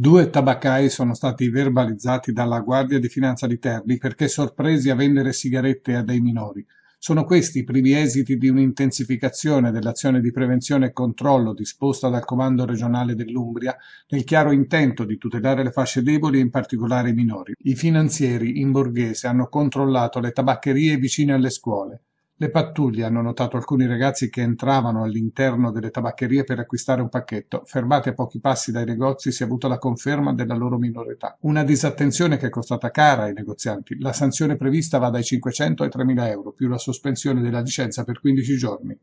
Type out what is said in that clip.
Due tabaccai sono stati verbalizzati dalla Guardia di Finanza di Terni perché sorpresi a vendere sigarette a dei minori. Sono questi i primi esiti di un'intensificazione dell'azione di prevenzione e controllo disposta dal Comando regionale dell'Umbria nel chiaro intento di tutelare le fasce deboli e in particolare i minori. I finanzieri in borghese hanno controllato le tabaccherie vicine alle scuole. Le pattuglie hanno notato alcuni ragazzi che entravano all'interno delle tabaccherie per acquistare un pacchetto. Fermati a pochi passi dai negozi si è avuta la conferma della loro minorità. Una disattenzione che è costata cara ai negozianti. La sanzione prevista va dai 500 ai 3.000 euro, più la sospensione della licenza per 15 giorni.